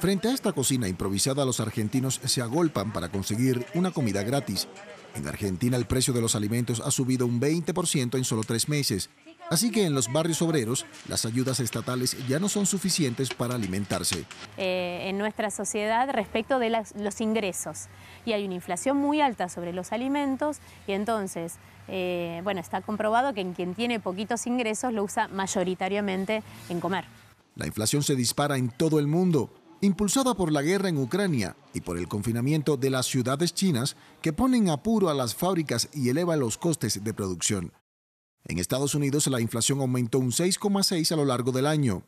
Frente a esta cocina improvisada, los argentinos se agolpan para conseguir una comida gratis. En Argentina el precio de los alimentos ha subido un 20% en solo tres meses, así que en los barrios obreros las ayudas estatales ya no son suficientes para alimentarse. Eh, en nuestra sociedad respecto de los ingresos, y hay una inflación muy alta sobre los alimentos, y entonces, eh, bueno, está comprobado que en quien tiene poquitos ingresos lo usa mayoritariamente en comer. La inflación se dispara en todo el mundo impulsada por la guerra en Ucrania y por el confinamiento de las ciudades chinas que ponen apuro a las fábricas y elevan los costes de producción. En Estados Unidos la inflación aumentó un 6,6 a lo largo del año,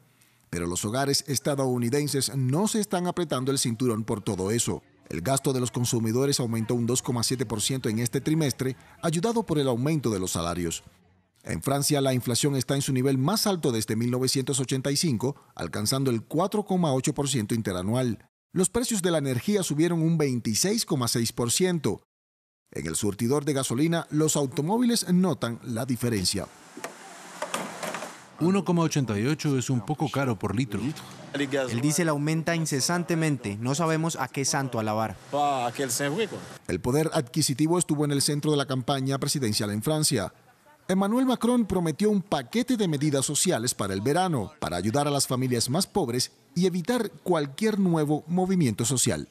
pero los hogares estadounidenses no se están apretando el cinturón por todo eso. El gasto de los consumidores aumentó un 2,7% en este trimestre, ayudado por el aumento de los salarios. En Francia la inflación está en su nivel más alto desde 1985, alcanzando el 4,8% interanual. Los precios de la energía subieron un 26,6%. En el surtidor de gasolina, los automóviles notan la diferencia. 1,88 es un poco caro por litro. El diésel aumenta incesantemente, no sabemos a qué santo alabar. El poder adquisitivo estuvo en el centro de la campaña presidencial en Francia. Emmanuel Macron prometió un paquete de medidas sociales para el verano, para ayudar a las familias más pobres y evitar cualquier nuevo movimiento social.